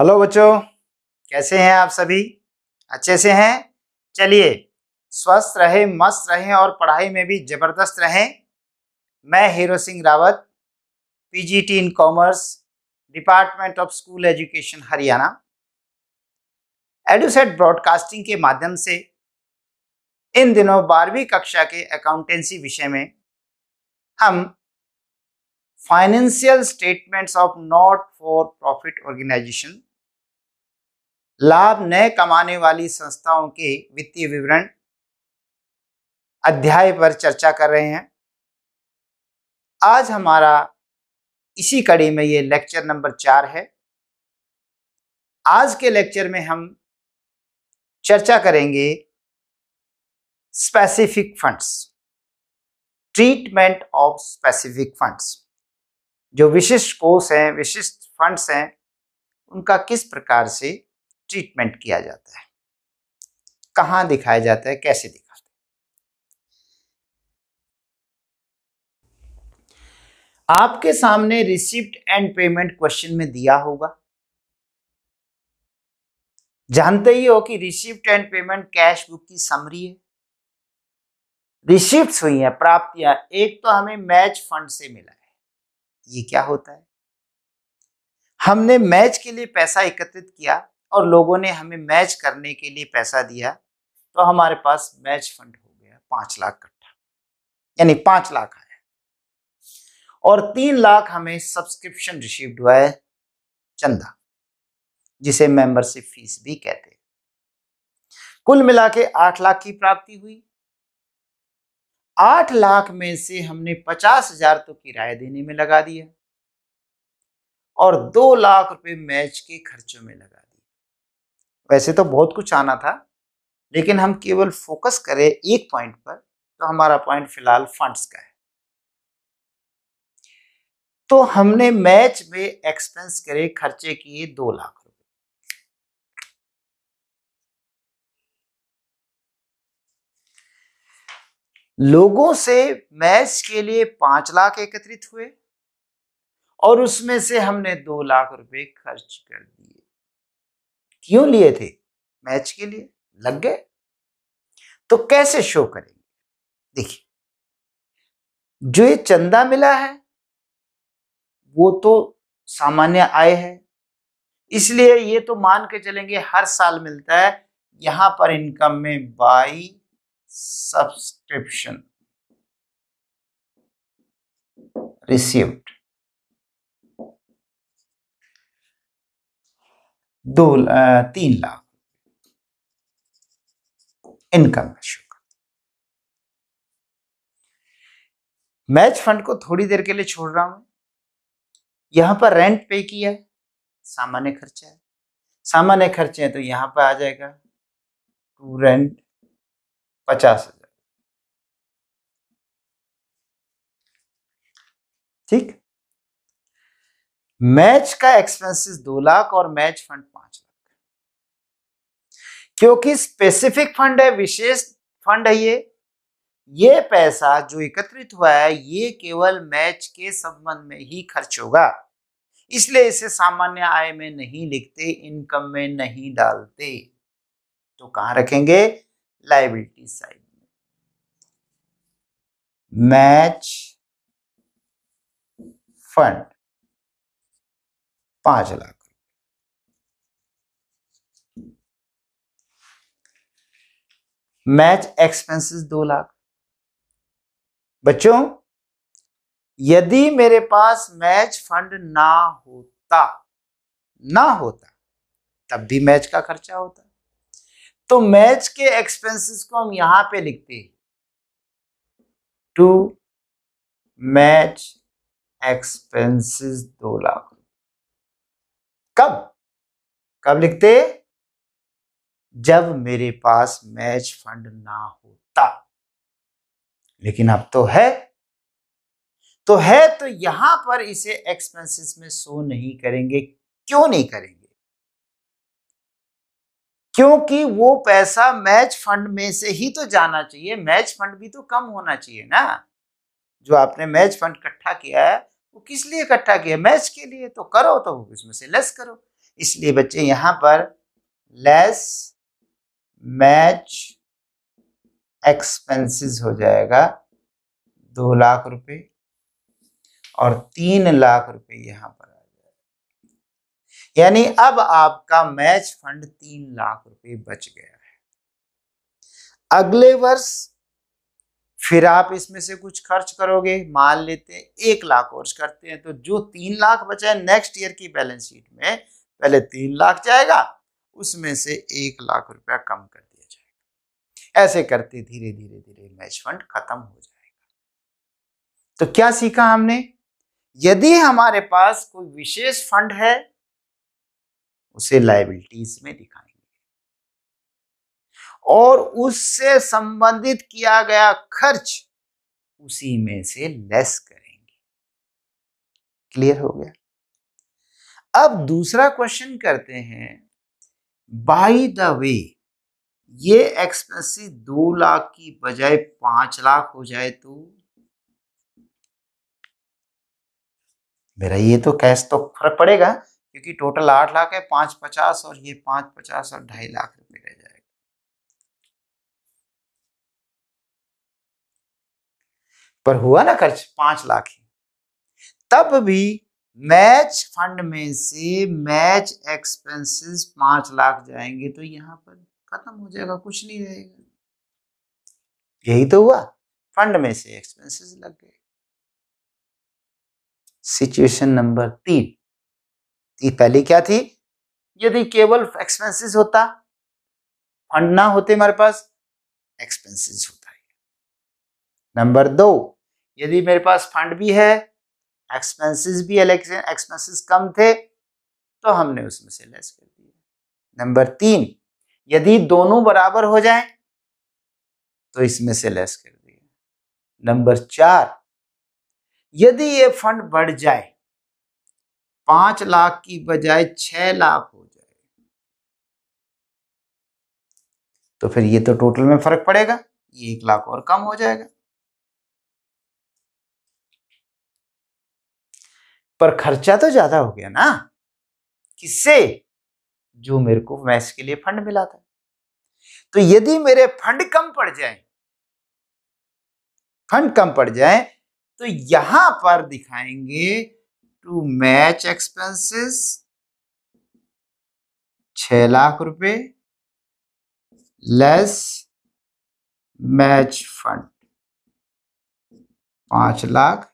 hello बच्चों कैसे हैं आप सभी अच्छे से हैं चलिए स्वस्थ रहें मस्त रहें और पढ़ाई में भी ज़बरदस्त रहें मैं Hero Singh Rawat PGT in commerce department of school education Haryana EDUSAT broadcasting के माध्यम से इन दिनों बारहवीं कक्षा के अकाउंटेंसी विषय में हम financial statements of not for profit organisation लाभ नए कमाने वाली संस्थाओं के वित्तीय विवरण अध्याय पर चर्चा कर रहे हैं आज हमारा इसी कड़ी में ये लेक्चर नंबर चार है आज के लेक्चर में हम चर्चा करेंगे specific funds treatment of specific funds जो विशिष्ट कोष हैं विशिष्ट फंड्स हैं उनका किस प्रकार से ट्रीटमेंट किया जाता है कहाँ दिखाया जाता है कैसे दिखाया आपके सामने रिसिप्ट एंड पेमेंट क्वेश्चन में दिया होगा जानते ही हो कि receipt and payment cash book की समरी है रिसिप्ट हुई है प्राप्तियां एक तो हमें मैच फंड से मिला है ये क्या होता है हमने मैच के लिए पैसा एकत्रित किया और लोगों ने हमें मैच करने के लिए पैसा दिया तो हमारे पास मैच फंड हो गया पांच लाख इकट्ठा यानी पांच लाख आया और तीन लाख हमें सब्सक्रिप्शन रिसीव्ड हुआ है चंदा जिसे मेंबरशिप फीस भी कहते हैं कुल मिला के आठ लाख की प्राप्ति हुई आठ लाख में से हमने पचास हजार तो किराया देने में लगा दिया और दो लाख रुपए मैच के खर्चों में लगा दिया वैसे तो बहुत कुछ आना था लेकिन हम केवल फोकस करें एक पॉइंट पर तो हमारा पॉइंट फिलहाल फंड्स का है तो हमने मैच में एक्सपेंस करे खर्चे किए दो लाख लोगों से मैच के लिए पांच लाख एकत्रित हुए और उसमें से हमने दो लाख रुपए खर्च कर दिए क्यों लिए थे मैच के लिए लग गए तो कैसे शो करेंगे देखिए जो ये चंदा मिला है वो तो सामान्य आय है इसलिए ये तो मान के चलेंगे हर साल मिलता है यहां पर इनकम में बाई सब्सक्रिप्शन रिसीव्ड दो तीन लाख इनकम शुरू मैच फंड को थोड़ी देर के लिए छोड़ रहा हूं यहां पर रेंट पे किया है सामान्य खर्चा है सामान्य खर्चे हैं तो यहां पर आ जाएगा टू रेंट पचास हजार ठीक मैच का एक्सपेंसेस दो लाख और मैच फंड क्योंकि स्पेसिफिक फंड है विशेष फंड है ये ये पैसा जो एकत्रित हुआ है ये केवल मैच के संबंध में ही खर्च होगा इसलिए इसे सामान्य आय में नहीं लिखते इनकम में नहीं डालते तो कहां रखेंगे लाइबिलिटी साइड में मैच फंड पांच लाख मैच एक्सपेंसेस दो लाख बच्चों यदि मेरे पास मैच फंड ना होता ना होता तब भी मैच का खर्चा होता तो मैच के एक्सपेंसेस को हम यहां पे लिखते हैं टू मैच एक्सपेंसेस दो लाख कब कब लिखते जब मेरे पास मैच फंड ना होता लेकिन अब तो है तो है तो यहां पर इसे एक्सपेंसेस में शो नहीं करेंगे क्यों नहीं करेंगे क्योंकि वो पैसा मैच फंड में से ही तो जाना चाहिए मैच फंड भी तो कम होना चाहिए ना जो आपने मैच फंड इकट्ठा किया है वो किस लिए इकट्ठा किया मैच के लिए तो करो तो उसमें से लेस करो इसलिए बच्चे यहां पर लेस मैच एक्सपेंसेस हो जाएगा दो लाख रुपए और तीन लाख रुपए यहां पर आ जाएगा यानी अब आपका मैच फंड तीन लाख रुपए बच गया है अगले वर्ष फिर आप इसमें से कुछ खर्च करोगे मान लेते हैं एक लाख और करते हैं तो जो तीन लाख बचा है नेक्स्ट ईयर की बैलेंस शीट में पहले तीन लाख जाएगा उसमें से एक लाख रुपया कम कर दिया जाएगा ऐसे करते धीरे धीरे धीरे मैच फंड खत्म हो जाएगा तो क्या सीखा हमने यदि हमारे पास कोई विशेष फंड है उसे लाइबिलिटीज में दिखाएंगे और उससे संबंधित किया गया खर्च उसी में से लेस करेंगे क्लियर हो गया अब दूसरा क्वेश्चन करते हैं बाई द वे ये एक्सपेंसिव दो लाख की बजाय पांच लाख हो जाए तो मेरा ये तो कैश तो फर्क पड़ेगा क्योंकि टोटल आठ लाख है पांच पचास और ये पांच पचास और ढाई लाख रुपए रह जाएगा पर हुआ ना खर्च पांच लाख ही तब भी मैच फंड में से मैच एक्सपेंसेस पांच लाख जाएंगे तो यहाँ पर खत्म हो जाएगा कुछ नहीं रहेगा यही तो हुआ फंड में से एक्सपेंसेस लग गए सिचुएशन नंबर तीन ये पहले क्या थी यदि केवल एक्सपेंसेस होता फंड ना होते हमारे पास एक्सपेंसेस होता है नंबर दो यदि मेरे पास फंड भी है एक्सपेंसेस भी इलेक्शन एक्सपेंसेस कम थे तो हमने उसमें से लेस कर दिया नंबर तीन यदि दोनों बराबर हो जाए तो इसमें से लेस कर दिया नंबर चार यदि ये फंड बढ़ जाए पांच लाख की बजाय छह लाख हो जाए तो फिर ये तो टोटल में फर्क पड़ेगा ये एक लाख और कम हो जाएगा पर खर्चा तो ज्यादा हो गया ना किससे जो मेरे को मैच के लिए फंड मिला था तो यदि मेरे फंड कम पड़ जाए फंड कम पड़ जाए तो यहां पर दिखाएंगे टू मैच एक्सपेंसेस छ लाख रुपए लेस मैच फंड पांच लाख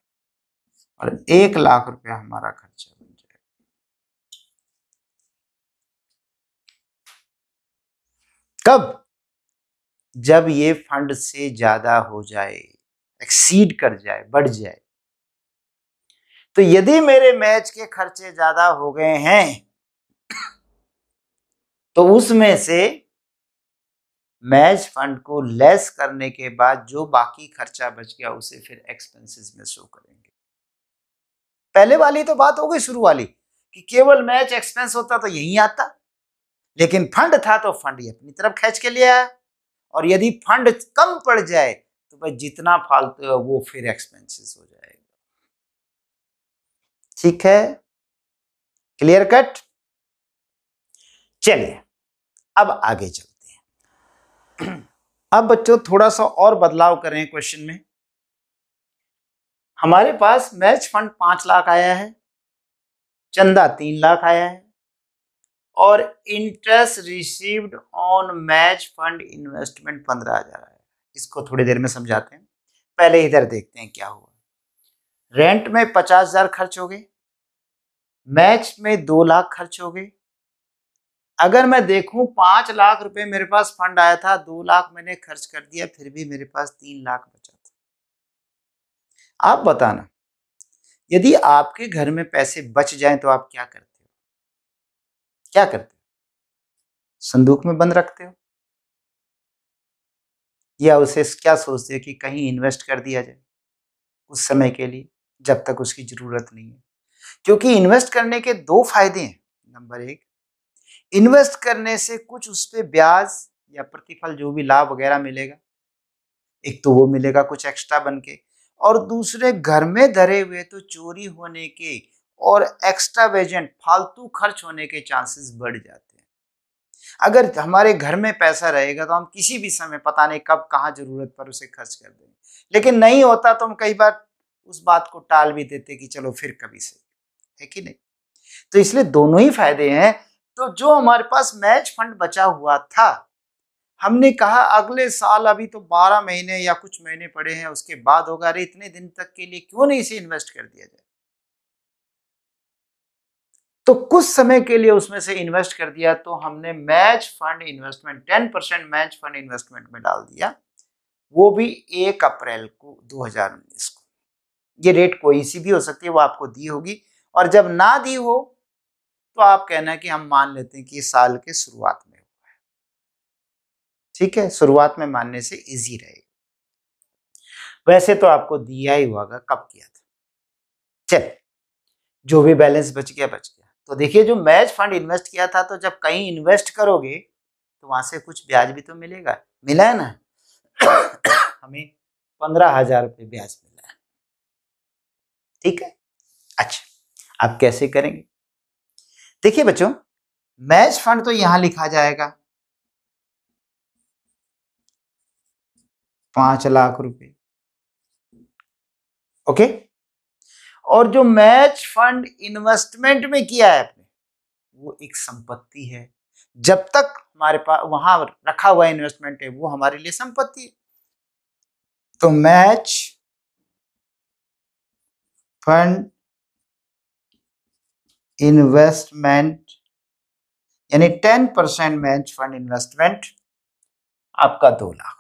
और एक लाख रुपया हमारा खर्चा बन जाएगा कब जब ये फंड से ज्यादा हो जाए एक्सीड कर जाए बढ़ जाए तो यदि मेरे मैच के खर्चे ज्यादा हो गए हैं तो उसमें से मैच फंड को लेस करने के बाद जो बाकी खर्चा बच गया उसे फिर एक्सपेंसेस में शो करेंगे पहले वाली तो बात हो गई शुरू वाली कि केवल मैच एक्सपेंस होता तो यही आता लेकिन फंड था तो फंड ये अपनी तरफ खींच के लिया आया और यदि फंड कम पड़ जाए तो भाई जितना फालतू है वो फिर एक्सपेंसेस हो जाएगा ठीक है क्लियर कट चलिए अब आगे चलते हैं अब बच्चों थोड़ा सा और बदलाव करें क्वेश्चन में हमारे पास मैच फंड पांच लाख आया है चंदा तीन लाख आया है और interest received on match fund investment पंद्रह हजार आया इसको थोड़ी देर में समझाते हैं पहले इधर देखते हैं क्या हुआ रेंट में पचास हजार खर्च हो गए मैच में दो लाख खर्च हो गए अगर मैं देखूं पांच लाख रुपए मेरे पास फंड आया था दो लाख मैंने खर्च कर दिया फिर भी मेरे पास तीन लाख बचा आप बताना यदि आपके घर में पैसे बच जाएं तो आप क्या करते हो क्या करते हो संदूक में बंद रखते हो या उसे क्या सोचते हो कि कहीं इन्वेस्ट कर दिया जाए उस समय के लिए जब तक उसकी ज़रूरत नहीं है क्योंकि इन्वेस्ट करने के दो फायदे हैं नंबर एक इन्वेस्ट करने से कुछ उस पर ब्याज या प्रतिफल जो भी लाभ वगैरह मिलेगा एक तो वो मिलेगा कुछ एक्स्ट्रा बन के और दूसरे घर में धरे हुए तो चोरी होने के और एक्स्ट्रा वेजेंट फालतू खर्च होने के चांसेस बढ़ जाते हैं अगर हमारे घर में पैसा रहेगा तो हम किसी भी समय पता नहीं कब कहाँ जरूरत पर उसे खर्च कर देंगे लेकिन नहीं होता तो हम कई बार उस बात को टाल भी देते कि चलो फिर कभी से है कि नहीं तो इसलिए दोनों ही फायदे हैं तो जो हमारे पास मैच फंड बचा हुआ था हमने कहा अगले साल अभी तो 12 महीने या कुछ महीने पड़े हैं उसके बाद होगा अरे इतने दिन तक के लिए क्यों नहीं इसे इन्वेस्ट कर दिया जाए तो कुछ समय के लिए उसमें से इन्वेस्ट कर दिया तो हमने match fund investment ten percent match fund investment में डाल दिया वो भी एक अप्रैल को दो को ये रेट कोई सी भी हो सकती है वो आपको दी होगी और जब ना दी हो तो आप कहना कि हम मान लेते हैं कि साल के शुरुआत ठीक है शुरुआत में मानने से इजी रहेगा वैसे तो आपको दिया ही हुआ कब किया था चल जो भी बैलेंस बच गया बच गया तो देखिए जो मैच फंड इन्वेस्ट किया था तो जब कहीं इन्वेस्ट करोगे तो वहां से कुछ ब्याज भी तो मिलेगा मिला है ना हमें पंद्रह हजार रुपये ब्याज मिला है ठीक है अच्छा आप कैसे करेंगे देखिए बच्चों मैच फंड तो यहां लिखा जाएगा पांच लाख रुपए ओके और जो मैच फंड इन्वेस्टमेंट में किया है आपने वो एक संपत्ति है जब तक हमारे पास वहां रखा हुआ इन्वेस्टमेंट है वो हमारे लिए संपत्ति है तो मैच फंड इन्वेस्टमेंट यानी ten percent match fund investment आपका दो लाख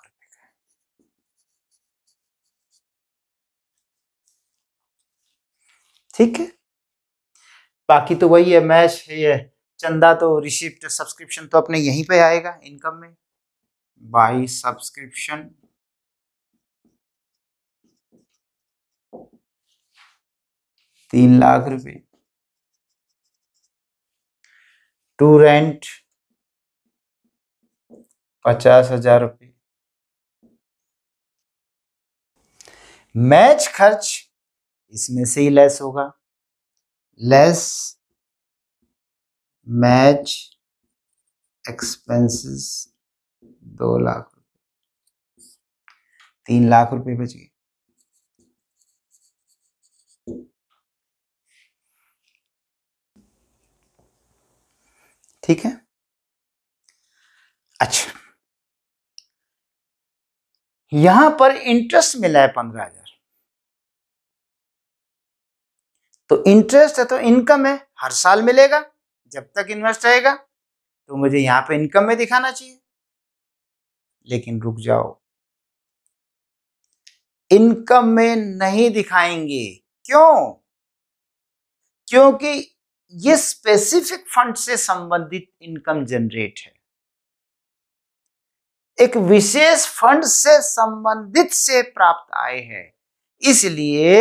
ठीक है बाकी तो वही है मैच है ये चंदा तो रिसिप्ट सब्सक्रिप्शन तो अपने यहीं पे आएगा इनकम में बाई सब्सक्रिप्शन तीन लाख रुपए टू रेंट पचास हजार रुपये मैच खर्च इसमें से ही लेस होगा लेस मैच एक्सपेंसेस दो लाख रुपये तीन लाख रुपए बच गए ठीक है अच्छा यहां पर इंटरेस्ट मिला है पंद्रह हजार तो इंटरेस्ट है तो इनकम है हर साल मिलेगा जब तक इन्वेस्ट रहेगा तो मुझे यहां पे इनकम में दिखाना चाहिए लेकिन रुक जाओ इनकम में नहीं दिखाएंगे क्यों क्योंकि ये स्पेसिफिक फंड से संबंधित इनकम जनरेट है एक विशेष फंड से संबंधित से प्राप्त आए है इसलिए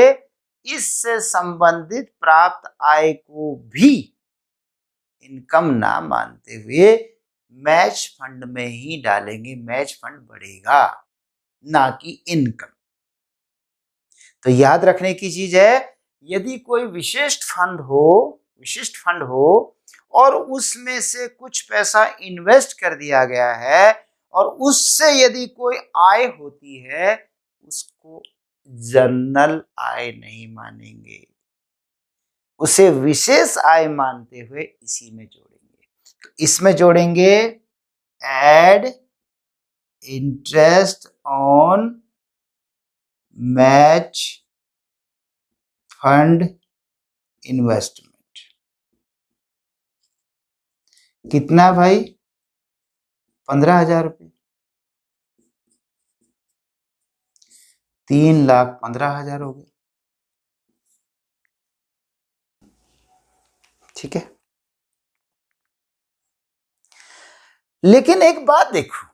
इससे संबंधित प्राप्त आय को भी इनकम ना मानते हुए मैच फंड में ही डालेंगे मैच फंड बढ़ेगा ना कि इनकम तो याद रखने की चीज है यदि कोई विशिष्ट फंड हो विशिष्ट फंड हो और उसमें से कुछ पैसा इन्वेस्ट कर दिया गया है और उससे यदि कोई आय होती है उसको जनरल आय नहीं मानेंगे उसे विशेष आय मानते हुए इसी में जोड़ेंगे तो इसमें जोड़ेंगे add interest on match fund investment कितना भाई पंद्रह हजार रुपये तीन लाख पंद्रह हजार हो गए ठीक है लेकिन एक बात देखो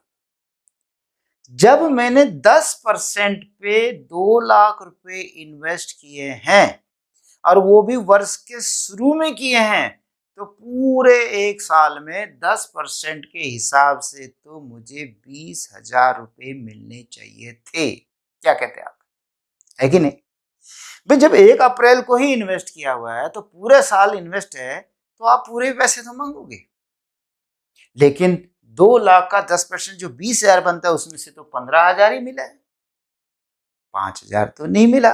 जब मैंने 10 परसेंट पे दो लाख रुपए इन्वेस्ट किए हैं और वो भी वर्ष के शुरू में किए हैं तो पूरे एक साल में 10 परसेंट के हिसाब से तो मुझे बीस हजार रुपये मिलने चाहिए थे क्या कहते हैं आप है कि नहीं भाई जब एक अप्रैल को ही इन्वेस्ट किया हुआ है तो पूरे साल इन्वेस्ट है तो आप पूरे पैसे तो मांगोगे लेकिन दो लाख का दस परसेंट जो बीस हजार बनता है उसमें से तो पंद्रह हजार ही मिला है पांच हजार तो नहीं मिला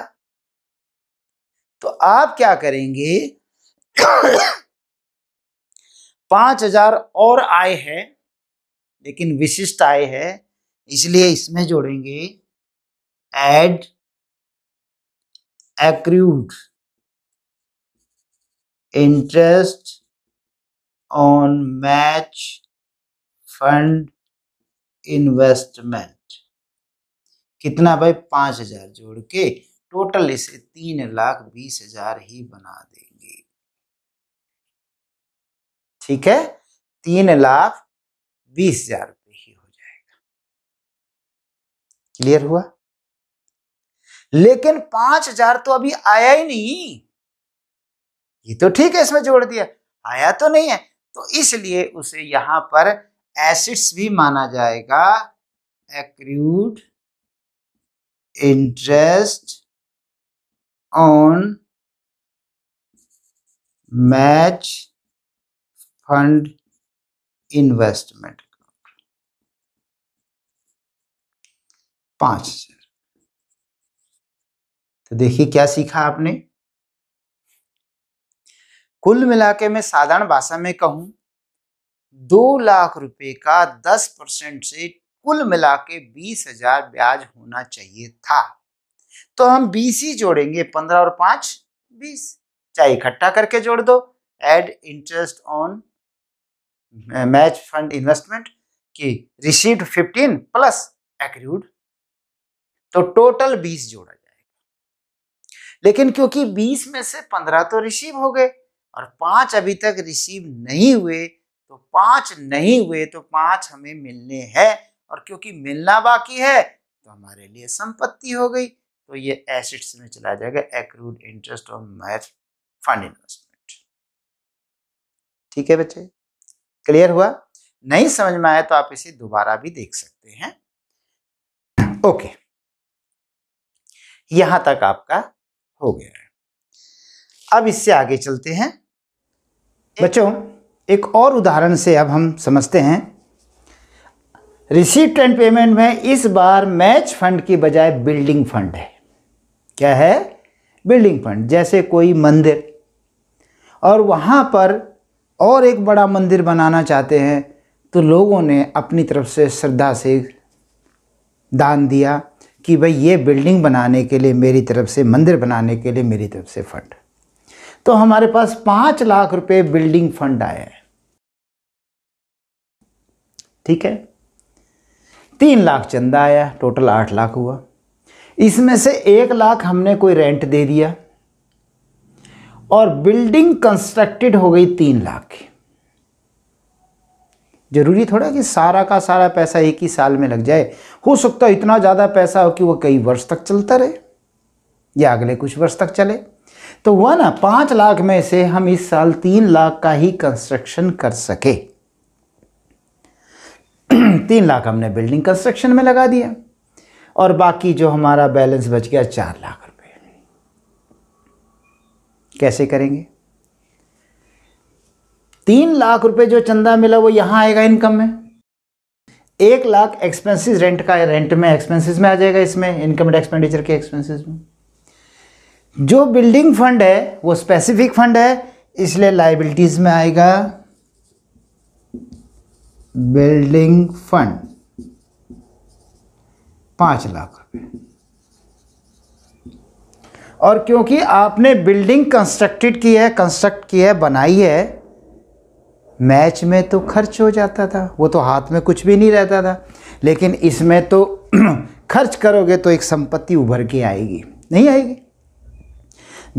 तो आप क्या करेंगे पांच हजार और आय है लेकिन विशिष्ट आय है इसलिए इसमें जोड़ेंगे add accrued interest on match fund investment कितना भाई पांच हजार जोड़ के टोटल इसे तीन लाख बीस हजार ही बना देंगे ठीक है तीन लाख बीस हजार रुपये ही हो जाएगा क्लियर हुआ लेकिन पांच हजार तो अभी आया ही नहीं ये तो ठीक है इसमें जोड़ दिया आया तो नहीं है तो इसलिए उसे यहां पर एसिड्स भी माना जाएगा accrued interest on match fund investment पांच तो देखिए क्या सीखा आपने कुल मिला के मैं साधारण भाषा में कहूं दो लाख रुपए का दस परसेंट से कुल मिला के बीस हजार ब्याज होना चाहिए था तो हम बीस ही जोड़ेंगे पंद्रह और पांच बीस चाहे इकट्ठा करके जोड़ दो add interest on match fund investment की रिसीव्ड फिफ्टीन प्लस एक्रूड तो टोटल बीस जोड़ा लेकिन क्योंकि बीस में से पंद्रह तो रिसीव हो गए और पांच अभी तक रिसीव नहीं हुए तो पांच नहीं हुए तो पांच हमें मिलने हैं और क्योंकि मिलना बाकी है तो हमारे लिए संपत्ति हो गई तो ये एसेट्स में चला जाएगा accrued interest of match fund investment ठीक है बच्चे क्लियर हुआ नहीं समझ में आया तो आप इसे दोबारा भी देख सकते हैं ओके यहां तक आपका हो गया है अब इससे आगे चलते हैं बच्चों एक और उदाहरण से अब हम समझते हैं रिसिप्ट एंड पेमेंट में इस बार मैच फंड की बजाय बिल्डिंग फंड है क्या है बिल्डिंग फंड जैसे कोई मंदिर और वहाँ पर और एक बड़ा मंदिर बनाना चाहते हैं तो लोगों ने अपनी तरफ से श्रद्धा से दान दिया कि भाई ये बिल्डिंग बनाने के लिए मेरी तरफ से मंदिर बनाने के लिए मेरी तरफ से फंड तो हमारे पास पांच लाख रुपए बिल्डिंग फंड आए हैं ठीक है तीन लाख चंदा आया टोटल आठ लाख हुआ इसमें से एक लाख हमने कोई रेंट दे दिया और बिल्डिंग कंस्ट्रक्टेड हो गई तीन लाख की ज़रूरी थोड़ा कि सारा का सारा पैसा एक ही साल में लग जाए हो सकता है इतना ज़्यादा पैसा हो कि वो कई वर्ष तक चलता रहे या अगले कुछ वर्ष तक चले तो वह ना पाँच लाख में से हम इस साल तीन लाख का ही कंस्ट्रक्शन कर सके तीन लाख हमने बिल्डिंग कंस्ट्रक्शन में लगा दिया और बाकी जो हमारा बैलेंस बच गया चार लाख रुपये कैसे करेंगे तीन लाख रुपए जो चंदा मिला वो यहां आएगा इनकम में एक लाख एक्सपेंसेस रेंट का रेंट में एक्सपेंसेस में आ जाएगा इसमें इनकम एंड एक्सपेंडिचर के एक्सपेंसेस में जो बिल्डिंग फंड है वो स्पेसिफिक फंड है इसलिए लाइबिलिटीज में आएगा बिल्डिंग फंड पांच लाख रुपए और क्योंकि आपने बिल्डिंग कंस्ट्रक्टेड की है कंस्ट्रक्ट की है बनाई है मैच में तो खर्च हो जाता था वो तो हाथ में कुछ भी नहीं रहता था लेकिन इसमें तो खर्च करोगे तो एक संपत्ति उभर के आएगी नहीं आएगी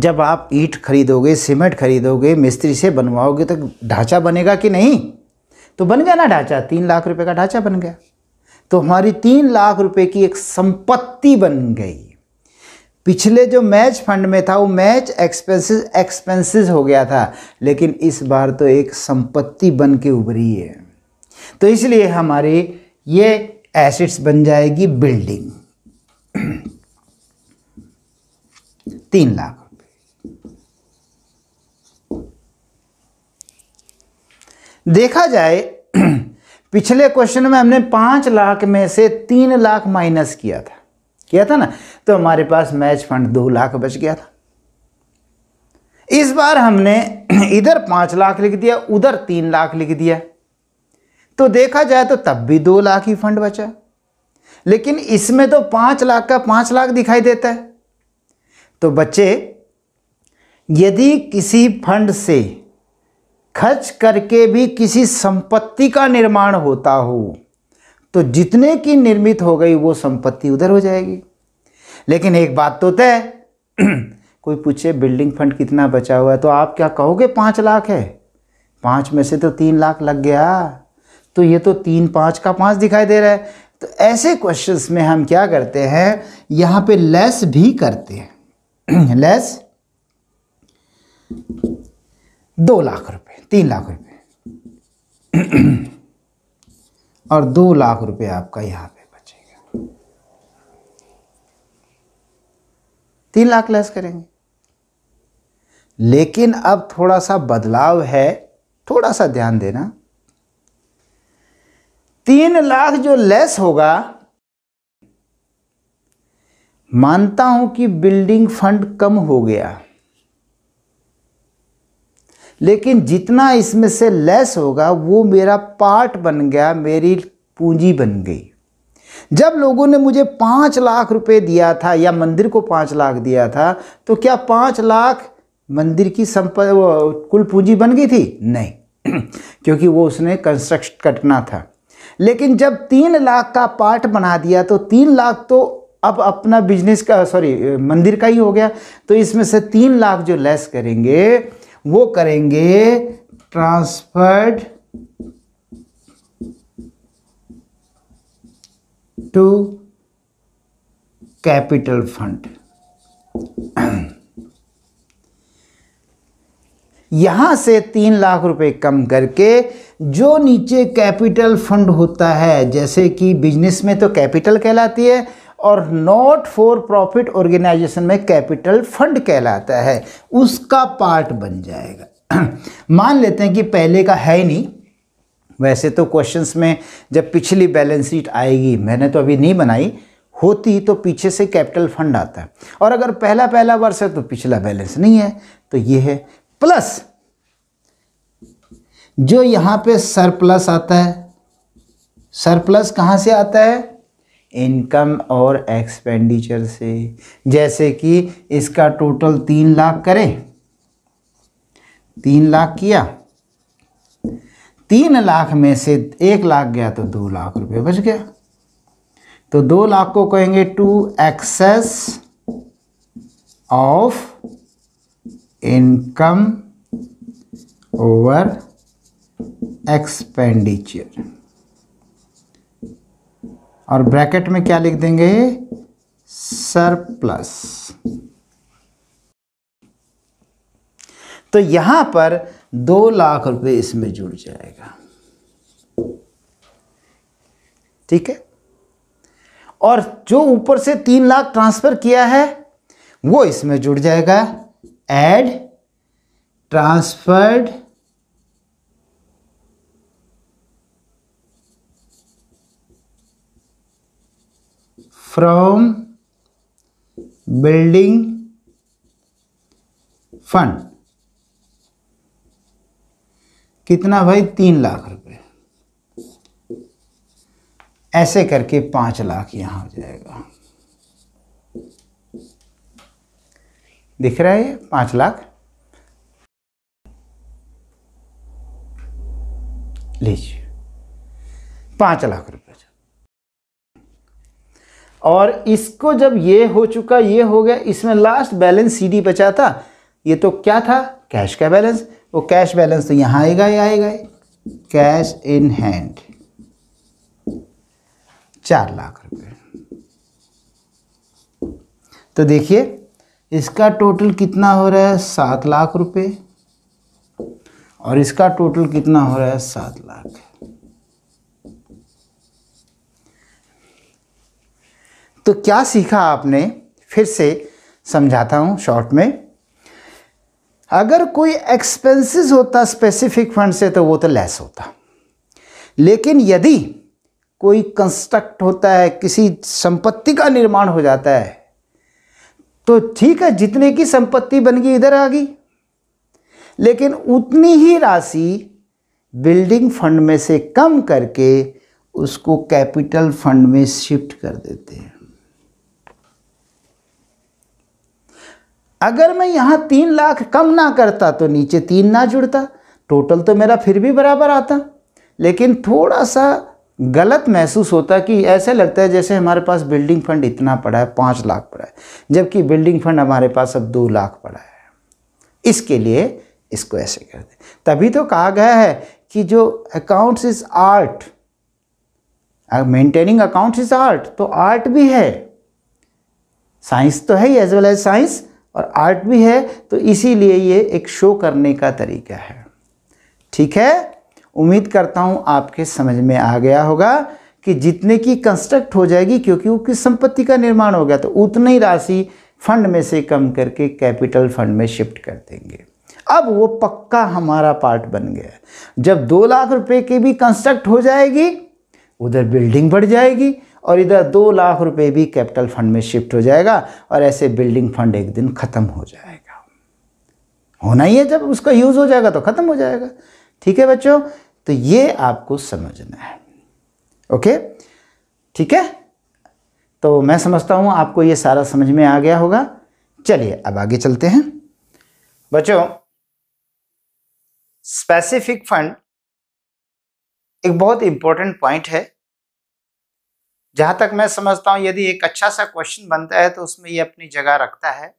जब आप ईट खरीदोगे सीमेंट खरीदोगे मिस्त्री से बनवाओगे तो ढांचा बनेगा कि नहीं तो बन गया ना ढांचा तीन लाख रुपए का ढांचा बन गया तो हमारी तीन लाख रुपए की एक संपत्ति बन गई पिछले जो मैच फंड में था वो मैच एक्सपेंसेस एक्सपेंसेस हो गया था लेकिन इस बार तो एक संपत्ति बन के उभरी है तो इसलिए हमारी ये एसेट्स बन जाएगी बिल्डिंग तीन लाख रुपये देखा जाए पिछले क्वेश्चन में हमने पांच लाख में से तीन लाख माइनस किया था किया था ना तो हमारे पास मैच फंड दो लाख बच गया था इस बार हमने इधर पांच लाख लिख दिया उधर तीन लाख लिख दिया तो देखा जाए तो तब भी दो लाख ही फंड बचा लेकिन इसमें तो पांच लाख का पांच लाख दिखाई देता है तो बच्चे यदि किसी फंड से खर्च करके भी किसी संपत्ति का निर्माण होता हो तो जितने की निर्मित हो गई वो संपत्ति उधर हो जाएगी लेकिन एक बात तो तय कोई पूछे बिल्डिंग फंड कितना बचा हुआ है तो आप क्या कहोगे पाँच लाख है पाँच में से तो तीन लाख लग गया तो ये तो तीन पाँच का पाँच दिखाई दे रहा है तो ऐसे क्वेश्चंस में हम क्या करते हैं यहाँ पे लेस भी करते हैं लेस दो लाख रुपए तीन लाख रुपए और दो लाख रुपए आपका यहाँ पे बचेगा तीन लाख लेस करेंगे लेकिन अब थोड़ा सा बदलाव है थोड़ा सा ध्यान देना तीन लाख जो लेस होगा मानता हूं कि बिल्डिंग फंड कम हो गया लेकिन जितना इसमें से लेस होगा वो मेरा पार्ट बन गया मेरी पूंजी बन गई जब लोगों ने मुझे पाँच लाख रुपए दिया था या मंदिर को पाँच लाख दिया था तो क्या पाँच लाख मंदिर की संपद कुल पूंजी बन गई थी नहीं क्योंकि वो उसने कंस्ट्रक्शन करना था लेकिन जब तीन लाख का पार्ट बना दिया तो तीन लाख तो अब अपना बिजनेस का सॉरी मंदिर का ही हो गया तो इसमें से तीन लाख जो लेस करेंगे वो करेंगे ट्रांसफर्ड टू कैपिटल फंड यहां से तीन लाख रुपए कम करके जो नीचे कैपिटल फंड होता है जैसे कि बिजनेस में तो कैपिटल कहलाती है और नॉट फॉर प्रॉफिट ऑर्गेनाइजेशन में कैपिटल फंड कहलाता है उसका पार्ट बन जाएगा मान लेते हैं कि पहले का है नहीं वैसे तो क्वेश्चंस में जब पिछली बैलेंस शीट आएगी मैंने तो अभी नहीं बनाई होती तो पीछे से कैपिटल फंड आता है और अगर पहला पहला वर्ष है तो पिछला बैलेंस नहीं है तो ये है प्लस जो यहाँ पे सरप्लस आता है सरप्लस कहाँ से आता है इनकम और एक्सपेंडिचर से जैसे कि इसका टोटल तीन लाख करें तीन लाख किया तीन लाख में से एक लाख गया तो दो लाख रुपए बच गया तो दो लाख को कहेंगे two excess of income over expenditure और ब्रैकेट में क्या लिख देंगे सरप्लस तो यहां पर दो लाख रुपए इसमें जुड़ जाएगा ठीक है और जो ऊपर से तीन लाख ट्रांसफर किया है वो इसमें जुड़ जाएगा add transferred from building fund कितना भाई तीन लाख रुपए ऐसे करके पांच लाख यहां हो जाएगा दिख रहा है पांच लाख लीजिए पांच लाख रुपए और इसको जब ये हो चुका ये हो गया इसमें लास्ट बैलेंस सी डी बचा था ये तो क्या था कैश का बैलेंस वो कैश बैलेंस तो यहाँ आएगा ही आएगा कैश इन हैंड चार लाख रुपए तो देखिए इसका टोटल कितना हो रहा है सात लाख रुपए और इसका टोटल कितना हो रहा है सात लाख तो क्या सीखा आपने फिर से समझाता हूँ शॉर्ट में अगर कोई एक्सपेंसेस होता स्पेसिफिक फंड से तो वो तो लेस होता लेकिन यदि कोई कंस्ट्रक्ट होता है किसी संपत्ति का निर्माण हो जाता है तो ठीक है जितने की संपत्ति बन गई इधर आ गई लेकिन उतनी ही राशि बिल्डिंग फंड में से कम करके उसको कैपिटल फंड में शिफ्ट कर देते हैं अगर मैं यहाँ तीन लाख कम ना करता तो नीचे तीन ना जुड़ता टोटल तो मेरा फिर भी बराबर आता लेकिन थोड़ा सा गलत महसूस होता कि ऐसे लगता है जैसे हमारे पास बिल्डिंग फंड इतना पड़ा है पाँच लाख पड़ा है जबकि बिल्डिंग फंड हमारे पास अब दो लाख पड़ा है इसके लिए इसको ऐसे कर दें तभी तो कहा गया है कि जो accounts is art maintaining accounts is art तो आर्ट भी है साइंस तो है ही एज वेल एज साइंस और आर्ट भी है तो इसीलिए ये एक शो करने का तरीका है ठीक है उम्मीद करता हूँ आपके समझ में आ गया होगा कि जितने की कंस्ट्रक्ट हो जाएगी क्योंकि वो किस संपत्ति का निर्माण हो गया तो उतनी ही राशि फंड में से कम करके कैपिटल फंड में शिफ्ट कर देंगे अब वो पक्का हमारा पार्ट बन गया जब दो लाख रुपए की भी कंस्ट्रक्ट हो जाएगी उधर बिल्डिंग बढ़ जाएगी और इधर दो लाख रुपए भी कैपिटल फंड में शिफ्ट हो जाएगा और ऐसे बिल्डिंग फंड एक दिन ख़त्म हो जाएगा होना ही है जब उसका यूज़ हो जाएगा तो ख़त्म हो जाएगा ठीक है बच्चों तो ये आपको समझना है ओके ठीक है तो मैं समझता हूँ आपको ये सारा समझ में आ गया होगा चलिए अब आगे चलते हैं बच्चों स्पेसिफिक फंड एक बहुत इंपॉर्टेंट पॉइंट है जहाँ तक मैं समझता हूँ यदि एक अच्छा सा क्वेश्चन बनता है तो उसमें ये अपनी जगह रखता है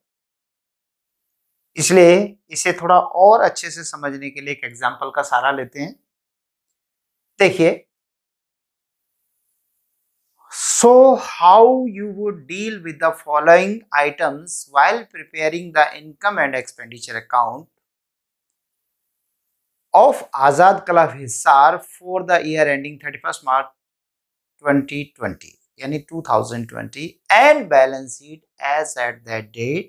इसलिए इसे थोड़ा और अच्छे से समझने के लिए एक एग्जाम्पल का सहारा लेते हैं देखिए so how you would deal with the following items while preparing the income and expenditure account of Azad club Hisar for the year ending thirty first March 2020 यानी 2020 and balance sheet as at that date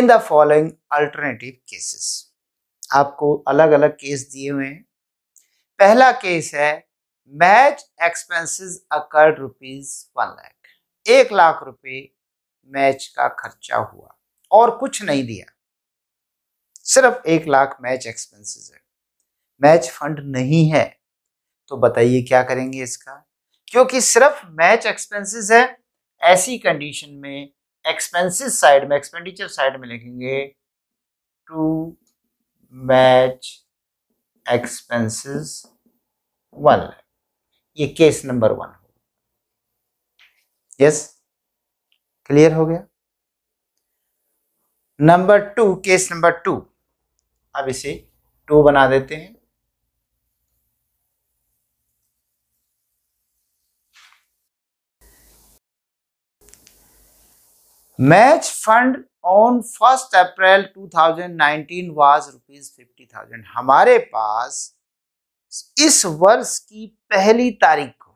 in the following alternative cases आपको अलग अलग case दिए हुए हैं पहला case है match expenses accrued rupees one lakh एक लाख रुपए मैच का खर्चा हुआ और कुछ नहीं दिया सिर्फ एक लाख मैच एक्सपेंसेस है मैच फंड नहीं है तो बताइए क्या करेंगे इसका क्योंकि सिर्फ मैच एक्सपेंसेस है ऐसी कंडीशन में एक्सपेंसेस साइड में एक्सपेंडिचर साइड में लिखेंगे टू मैच एक्सपेंसेस वन ये केस नंबर वन हो यस क्लियर हो गया number two case number two अब इसे टू बना देते हैं match fund on first April 2019 rupees fifty thousand हमारे पास इस वर्ष की पहली तारीख को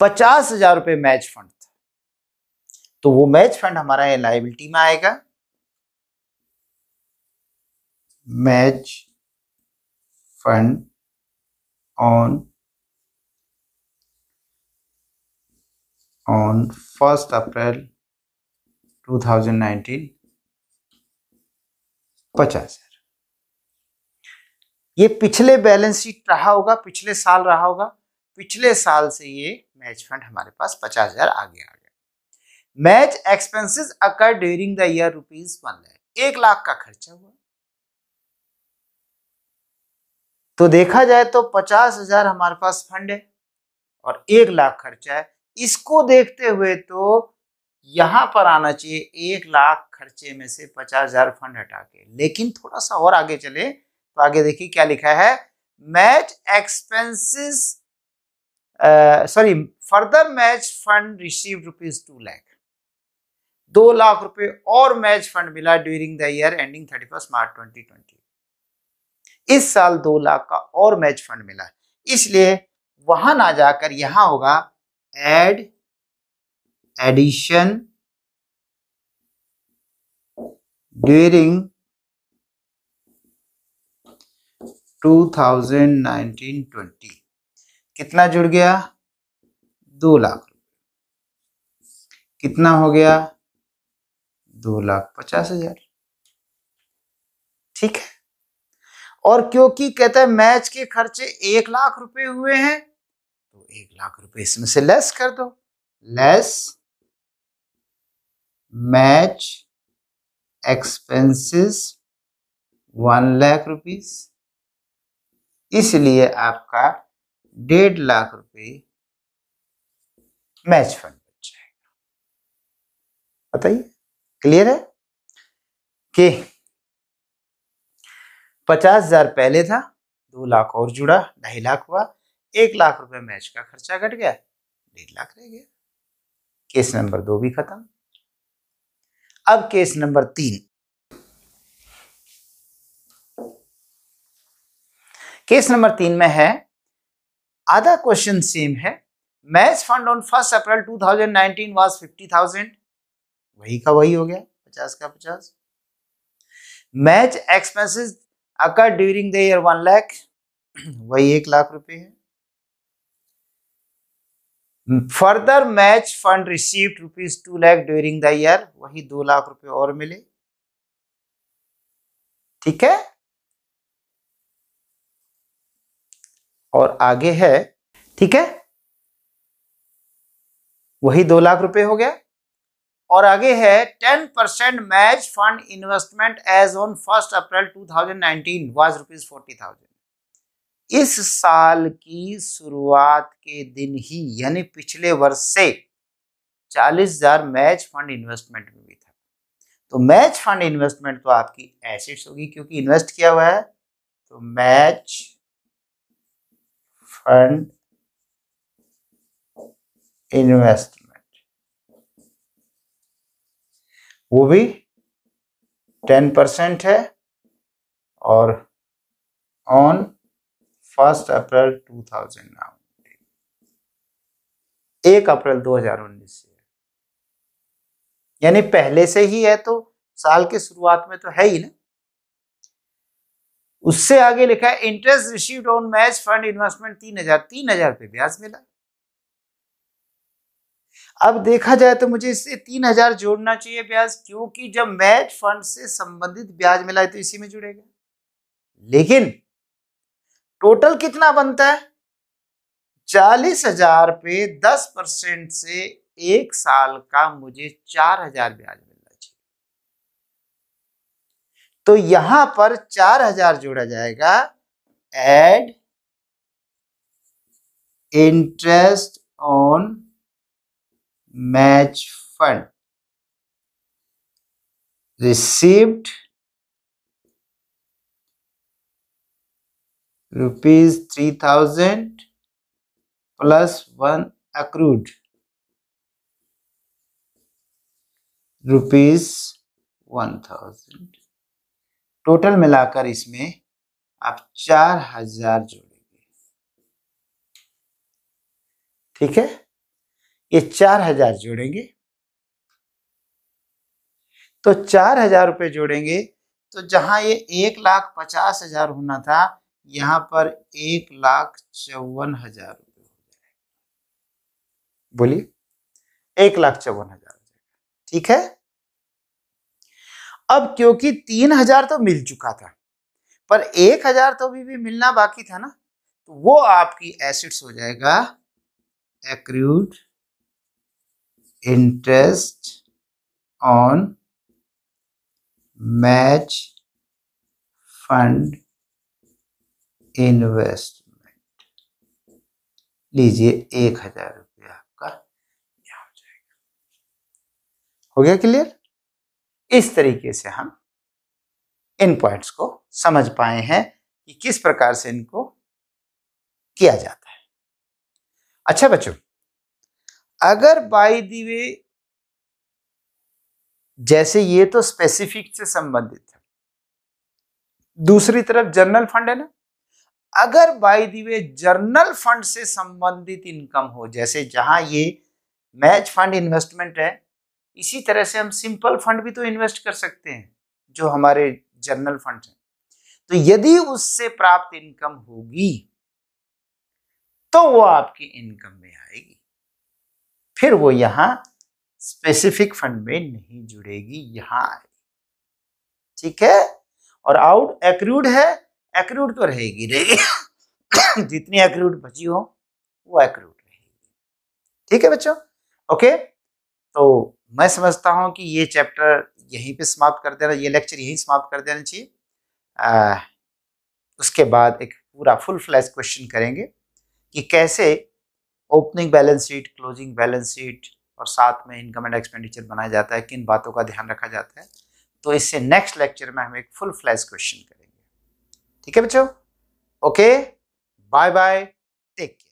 पचास हजार रुपए मैच फंड था तो वो मैच फंड हमारा लाइबिलिटी में आएगा match fund on on 1st April 2019 पचास ये पिछले बैलेंस शीट रहा होगा पिछले साल रहा होगा पिछले साल से ये मैच फंड हमारे पास पचास हजार आगे आ गया match expenses occur during the year rupees one lakh एक लाख का खर्चा हुआ तो देखा जाए तो पचास हजार हमारे पास फंड है और एक लाख खर्चा है इसको देखते हुए तो यहां पर आना चाहिए एक लाख खर्चे में से पचास हजार फंड हटा के लेकिन थोड़ा सा और आगे चले तो आगे देखिए क्या लिखा है match expenses sorry further match fund receive rupees two lakh दो लाख रुपए और मैच फंड मिला during the year ending thirty first March twenty twenty इस साल दो लाख का और मैच फंड मिला इसलिए वहां ना जाकर यहां होगा एड एडिशन ड्यूरिंग 2019-20 कितना जुड़ गया दो लाख कितना हो गया दो लाख पचास हजार ठीक है और क्योंकि कहता है मैच के खर्चे एक लाख रुपए हुए हैं एक लाख रुपए इसमें से लेस कर दो less match expenses one lakh rupees इसलिए आपका डेढ़ लाख रुपए मैच फंड बच जाएगा बताइए क्लियर है कि पचास हजार पहले था दो लाख और जुड़ा ढाई लाख हुआ एक लाख रुपए मैच का खर्चा घट गया डेढ़ लाख रह गया केस नंबर दो भी खत्म अब केस नंबर तीन केस नंबर तीन में है आधा क्वेश्चन सेम है match fund on first April 2019 was 50,000 वही का वही हो गया 50 का 50 match expenses occur during the year one lakh वही एक लाख रुपए है further match fund received rupees two lakh during the year वही दो लाख रुपए और मिले ठीक है और आगे है ठीक है वही दो लाख रुपए हो गया और आगे है ten percent match fund investment as on first April two thousand nineteen was rupees forty thousand इस साल की शुरुआत के दिन ही यानी पिछले वर्ष से 40,000 मैच फंड इन्वेस्टमेंट में भी था तो मैच फंड इन्वेस्टमेंट तो आपकी एसेट्स होगी क्योंकि इन्वेस्ट किया हुआ है तो मैच फंड इन्वेस्टमेंट वो भी टेन परसेंट है और ऑन फर्स्ट अप्रैल 2019 एक अप्रैल उन्नीस से यानी पहले से ही है तो साल के शुरुआत में तो है ही ना उससे आगे लिखा है interest receive on match fund investment तीन हजार तीन हजार पे ब्याज मिला अब देखा जाए तो मुझे इससे तीन हजार जोड़ना चाहिए ब्याज क्योंकि जब मैच फंड से संबंधित ब्याज मिला है तो इसी में जुड़ेगा लेकिन टोटल कितना बनता है चालीस हजार पे दस परसेंट से एक साल का मुझे चार हजार ब्याज मिलना चाहिए तो यहां पर चार हजार जोड़ा जाएगा add interest on match fund received rupees three thousand plus one accrued rupees one thousand total मिलाकर इसमें आप चार हजार जोड़ेंगे ठीक है ये चार हजार जोड़ेंगे तो चार हजार रुपये जोड़ेंगे तो जहां ये एक लाख पचास हजार होना था यहाँ पर एक लाख चौवन हजार रुपये हो जाएगा बोलिए एक लाख चौवन हजार हो जाएगा ठीक है अब क्योंकि तीन हजार तो मिल चुका था पर एक हजार तो अभी भी मिलना बाकी था ना तो वो आपकी एसिड्स हो जाएगा accrued interest on match fund investment लीजिए एक हजार रुपया आपका यहां हो जाएगा हो गया क्लियर इस तरीके से हम इन पॉइंट्स को समझ पाए हैं कि किस प्रकार से इनको किया जाता है अच्छा बच्चों अगर बाय दी वे जैसे ये तो स्पेसिफिक से संबंधित है दूसरी तरफ जनरल फंड है ना अगर by the way general fund से संबंधित इनकम हो जैसे जहां ये मैच फंड इन्वेस्टमेंट है इसी तरह से हम सिंपल फंड भी तो इन्वेस्ट कर सकते हैं जो हमारे जर्नल फंड हैं तो यदि उससे प्राप्त इनकम होगी तो वो आपकी इनकम में आएगी फिर वो यहां स्पेसिफिक फंड में नहीं जुड़ेगी यहां आएगी ठीक है और आउट एक्रूड है एक्रूड तो रहेगी रहेगी जितनी एक्रूड बची हो वो एक्रूड रहेगी ठीक है बच्चों ओके तो मैं समझता हूँ कि ये चैप्टर यहीं पे समाप्त कर देना ये लेक्चर यहीं समाप्त कर देना चाहिए उसके बाद एक पूरा फुल फ्लैश क्वेश्चन करेंगे कि कैसे opening balance sheet closing balance sheet और साथ में इनकम एंड एक्सपेंडिचर बनाया जाता है किन बातों का ध्यान रखा जाता है तो इससे नेक्स्ट लेक्चर में हम एक फुल फ्लैश क्वेश्चन करेंगे ठीक है बच्चों okay bye bye take care